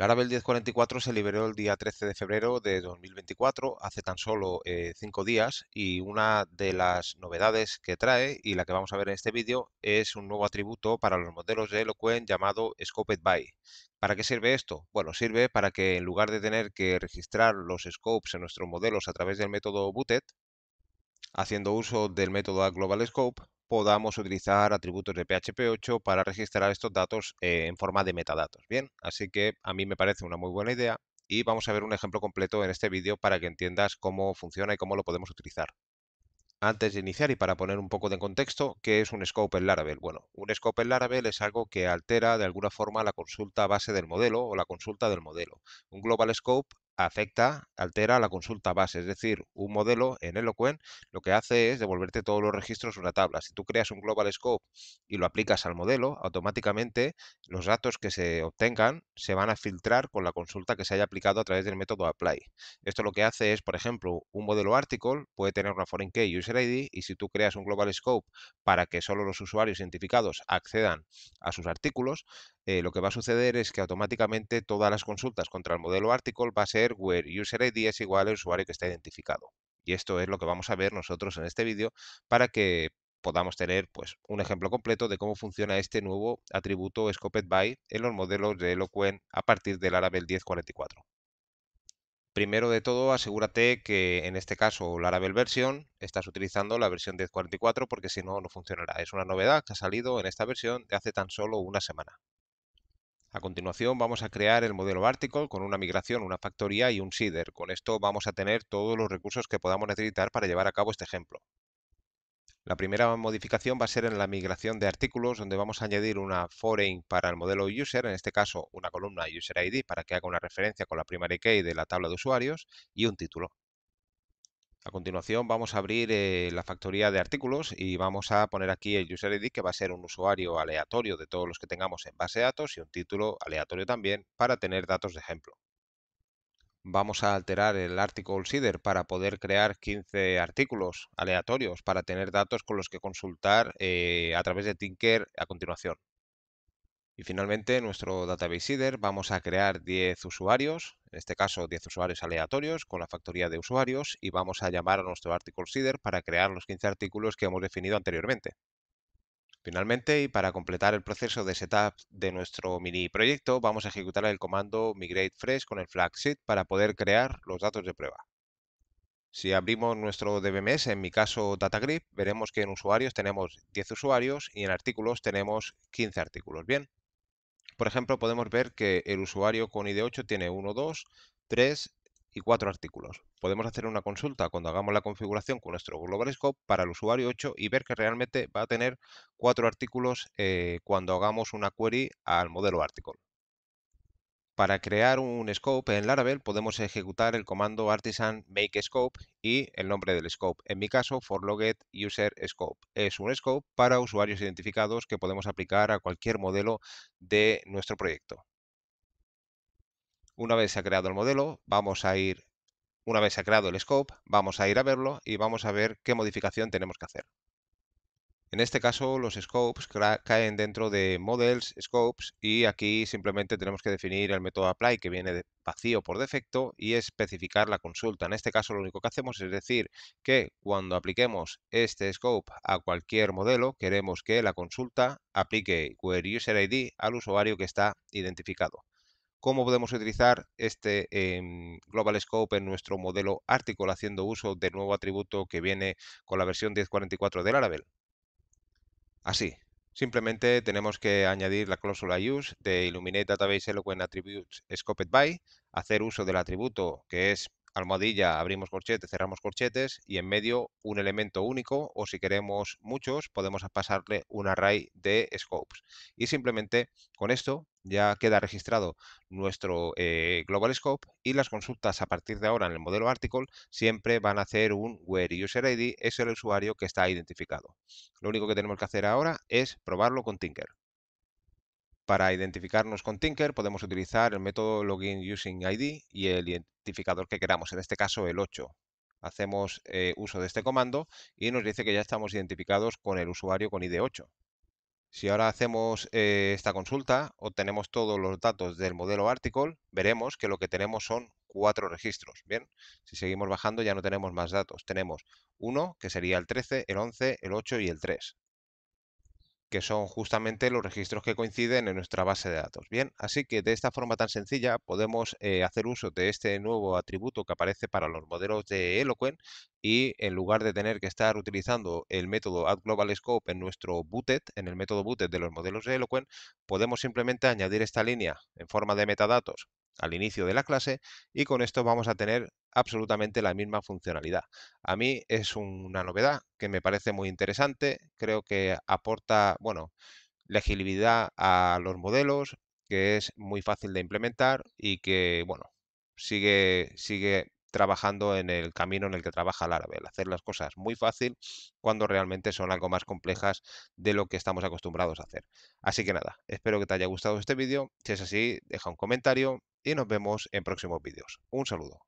Laravel 1044 se liberó el día 13 de febrero de 2024, hace tan solo 5 eh, cinco días, y una de las novedades que trae y la que vamos a ver en este vídeo es un nuevo atributo para los modelos de Eloquent llamado Scoped By. ¿Para qué sirve esto? Bueno, sirve para que en lugar de tener que registrar los scopes en nuestros modelos a través del método Booted, haciendo uso del método Global Scope, podamos utilizar atributos de PHP 8 para registrar estos datos eh, en forma de metadatos. Bien, así que a mí me parece una muy buena idea y vamos a ver un ejemplo completo en este vídeo para que entiendas cómo funciona y cómo lo podemos utilizar. Antes de iniciar y para poner un poco de contexto, ¿qué es un scope en Laravel? Bueno, un scope en Laravel es algo que altera de alguna forma la consulta base del modelo o la consulta del modelo. Un global scope afecta, altera la consulta base. Es decir, un modelo en Eloquent lo que hace es devolverte todos los registros una tabla. Si tú creas un global scope y lo aplicas al modelo, automáticamente los datos que se obtengan se van a filtrar con la consulta que se haya aplicado a través del método apply. Esto lo que hace es, por ejemplo, un modelo article puede tener una foreign key user ID y si tú creas un global scope para que solo los usuarios identificados accedan a sus artículos, eh, lo que va a suceder es que automáticamente todas las consultas contra el modelo article va a ser where user ID es igual al usuario que está identificado. Y esto es lo que vamos a ver nosotros en este vídeo para que podamos tener pues, un ejemplo completo de cómo funciona este nuevo atributo Scoped by en los modelos de Eloquent a partir del Laravel 1044. Primero de todo, asegúrate que en este caso Laravel versión estás utilizando la versión 10.44 porque si no, no funcionará. Es una novedad que ha salido en esta versión de hace tan solo una semana. A continuación vamos a crear el modelo Article con una migración, una factoría y un seeder. Con esto vamos a tener todos los recursos que podamos necesitar para llevar a cabo este ejemplo. La primera modificación va a ser en la migración de artículos, donde vamos a añadir una foreign para el modelo user, en este caso una columna user_id ID para que haga una referencia con la primary key de la tabla de usuarios y un título. A continuación vamos a abrir eh, la factoría de artículos y vamos a poner aquí el user ID que va a ser un usuario aleatorio de todos los que tengamos en base de datos y un título aleatorio también para tener datos de ejemplo. Vamos a alterar el article seeder para poder crear 15 artículos aleatorios para tener datos con los que consultar eh, a través de Tinker a continuación. Y finalmente, en nuestro database seeder vamos a crear 10 usuarios, en este caso 10 usuarios aleatorios con la factoría de usuarios y vamos a llamar a nuestro article seeder para crear los 15 artículos que hemos definido anteriormente. Finalmente, y para completar el proceso de setup de nuestro mini proyecto, vamos a ejecutar el comando migrate fresh con el flag sheet para poder crear los datos de prueba. Si abrimos nuestro DBMS, en mi caso DataGrip, veremos que en usuarios tenemos 10 usuarios y en artículos tenemos 15 artículos. Bien, por ejemplo, podemos ver que el usuario con ID8 tiene 1, 2, 3 y 4 artículos. Podemos hacer una consulta cuando hagamos la configuración con nuestro Global Scope para el usuario 8 y ver que realmente va a tener 4 artículos eh, cuando hagamos una query al modelo article. Para crear un scope en Laravel podemos ejecutar el comando artisan make scope y el nombre del scope. En mi caso, logged user scope. Es un scope para usuarios identificados que podemos aplicar a cualquier modelo de nuestro proyecto. Una vez se ha creado el modelo, vamos a ir, una vez se ha creado el scope, vamos a ir a verlo y vamos a ver qué modificación tenemos que hacer. En este caso, los scopes caen dentro de models, scopes, y aquí simplemente tenemos que definir el método apply que viene vacío por defecto y especificar la consulta. En este caso, lo único que hacemos es decir que cuando apliquemos este scope a cualquier modelo, queremos que la consulta aplique query user ID al usuario que está identificado. ¿Cómo podemos utilizar este em, Global Scope en nuestro modelo Article haciendo uso del nuevo atributo que viene con la versión 10.44 de Laravel? así. Simplemente tenemos que añadir la cláusula use de Illuminate Database Eloquent Attributes Scoped by, hacer uso del atributo que es almohadilla abrimos corchetes, cerramos corchetes y en medio un elemento único o si queremos muchos podemos pasarle un array de scopes. Y simplemente con esto ya queda registrado nuestro eh, global scope y las consultas a partir de ahora en el modelo article siempre van a hacer un where user ID es el usuario que está identificado. Lo único que tenemos que hacer ahora es probarlo con Tinker. Para identificarnos con Tinker podemos utilizar el método login using ID y el identificador que queramos, en este caso el 8. Hacemos eh, uso de este comando y nos dice que ya estamos identificados con el usuario con ID 8. Si ahora hacemos eh, esta consulta, obtenemos todos los datos del modelo article, veremos que lo que tenemos son cuatro registros. Bien, si seguimos bajando ya no tenemos más datos. Tenemos uno, que sería el 13, el 11, el 8 y el 3 que son justamente los registros que coinciden en nuestra base de datos. Bien, así que de esta forma tan sencilla podemos eh, hacer uso de este nuevo atributo que aparece para los modelos de Eloquent y en lugar de tener que estar utilizando el método addGlobalScope en nuestro booted, en el método bootet de los modelos de Eloquent, podemos simplemente añadir esta línea en forma de metadatos al inicio de la clase y con esto vamos a tener absolutamente la misma funcionalidad. A mí es una novedad que me parece muy interesante, creo que aporta, bueno, legibilidad a los modelos, que es muy fácil de implementar y que, bueno, sigue, sigue trabajando en el camino en el que trabaja el árabe, hacer las cosas muy fácil cuando realmente son algo más complejas de lo que estamos acostumbrados a hacer. Así que nada, espero que te haya gustado este vídeo, si es así, deja un comentario y nos vemos en próximos vídeos. Un saludo.